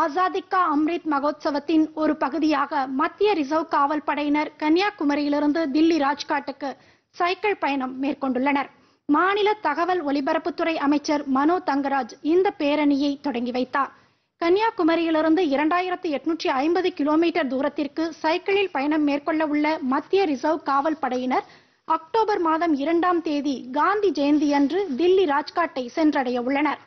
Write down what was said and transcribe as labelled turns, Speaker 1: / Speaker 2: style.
Speaker 1: ஆசாதிக்கா அம்ரித் மகோத்சவத்தின் ஒரு பகுதியாக மத்திய ரிசர்வ் காவல் படையினர் கன்னியாகுமரியிலிருந்து தில்லி ராஜ்காட்டுக்கு சைக்கிள் பயணம் மேற்கொண்டுள்ளனர் மாநில தகவல் ஒலிபரப்புத்துறை அமைச்சர் மனோ தங்கராஜ் இந்த பேரணியை தொடங்கி வைத்தார் கன்னியாகுமரியிலிருந்து இரண்டாயிரத்தி எட்நூற்றி ஐம்பது கிலோமீட்டர் தூரத்திற்கு சைக்கிளில் பயணம் மேற்கொள்ள உள்ள மத்திய ரிசர்வ் காவல் படையினர் அக்டோபர் மாதம் இரண்டாம் தேதி காந்தி ஜெயந்தி அன்று தில்லி ராஜ்காட்டை சென்றடைய உள்ளனர்